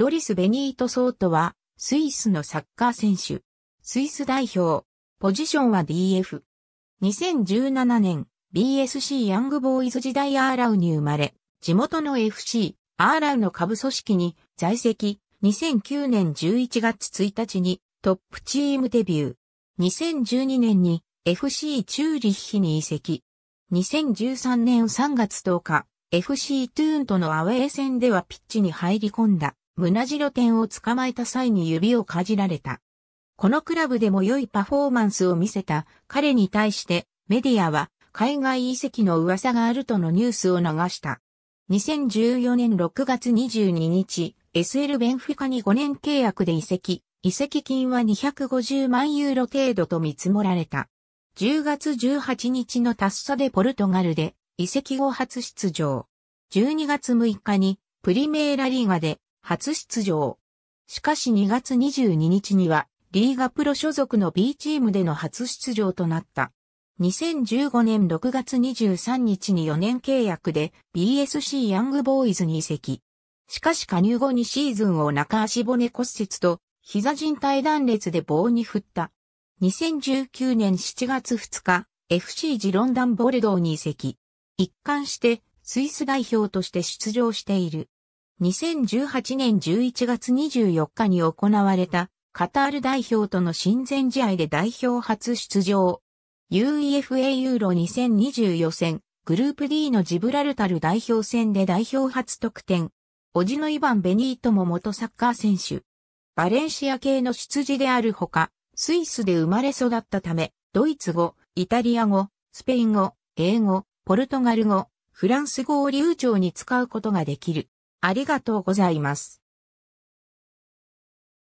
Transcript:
ロリス・ベニート・ソートは、スイスのサッカー選手。スイス代表。ポジションは DF。2017年、BSC ヤングボーイズ時代アーラウに生まれ、地元の FC、アーラウの下部組織に在籍。2009年11月1日にトップチームデビュー。2012年に FC チューリッヒに移籍。2013年3月10日、FC トゥーンとのアウェー戦ではピッチに入り込んだ。胸白点を捕まえた際に指をかじられた。このクラブでも良いパフォーマンスを見せた彼に対してメディアは海外移籍の噂があるとのニュースを流した。2014年6月22日、SL ベンフィカに5年契約で移籍、移籍金は250万ユーロ程度と見積もられた。10月18日のタッサでポルトガルで移籍後初出場。12月6日にプリメーラリーガで初出場。しかし2月22日には、リーガプロ所属の B チームでの初出場となった。2015年6月23日に4年契約で BSC ヤングボーイズに移籍。しかし加入後にシーズンを中足骨骨折と膝靭帯断裂で棒に振った。2019年7月2日、FC ジロンダンボルドーに移籍。一貫してスイス代表として出場している。2018年11月24日に行われたカタール代表との親善試合で代表初出場。UEFA ユーロ2020予選、グループ D のジブラルタル代表戦で代表初得点。おじのイバン・ベニートも元サッカー選手。バレンシア系の出自であるほか、スイスで生まれ育ったため、ドイツ語、イタリア語、スペイン語、英語、ポルトガル語、フランス語を流暢に使うことができる。ありがとうございます。